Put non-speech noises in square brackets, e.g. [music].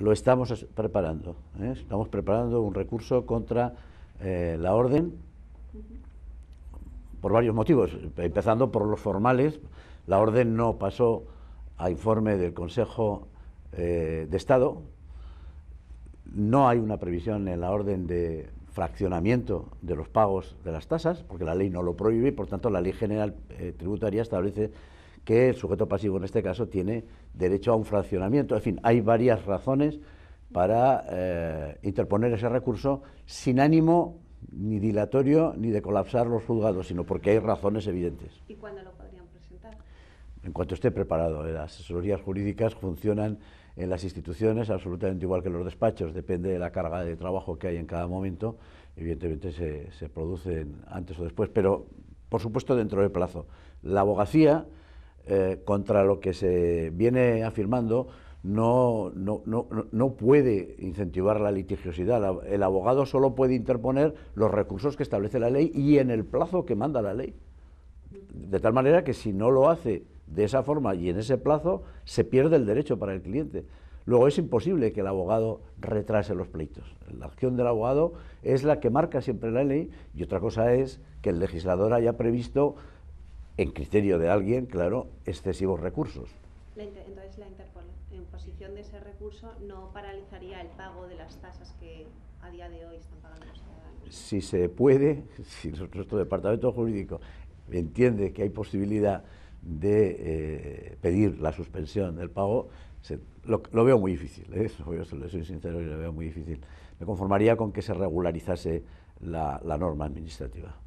lo estamos preparando. ¿eh? Estamos preparando un recurso contra eh, la orden por varios motivos, empezando por los formales. La orden no pasó a informe del Consejo eh, de Estado. No hay una previsión en la orden de fraccionamiento de los pagos de las tasas, porque la ley no lo prohíbe por tanto, la ley general tributaria establece que el sujeto pasivo en este caso tiene derecho a un fraccionamiento. En fin, hay varias razones para eh, interponer ese recurso sin ánimo ni dilatorio ni de colapsar los juzgados, sino porque hay razones evidentes. ¿Y cuándo lo podrían presentar? En cuanto esté preparado. Eh, las asesorías jurídicas funcionan en las instituciones absolutamente igual que los despachos, depende de la carga de trabajo que hay en cada momento. Evidentemente se, se producen antes o después, pero por supuesto dentro del plazo. La abogacía eh, contra lo que se viene afirmando, no, no, no, puede incentivar la litigiosidad. El abogado solo puede interponer los recursos que establece la ley y en el plazo que manda la ley. De tal manera que si no lo hace de esa forma y en ese plazo, se pierde el derecho para el cliente. Luego es imposible que el abogado retrase los pleitos. La acción del abogado es la que marca siempre la ley y otra cosa es que el legislador haya previsto en criterio de alguien, claro, excesivos recursos. La entonces la posición de ese recurso no paralizaría el pago de las tasas que a día de hoy están pagando los ciudadanos. Si se puede, [laughs] si nuestro departamento jurídico entiende que hay posibilidad de eh, pedir la suspensión del pago, se, lo, veo muy difícil, ¿eh? yo soy sincero y lo veo muy difícil. Me conformaría con que se regularizase la norma administrativa.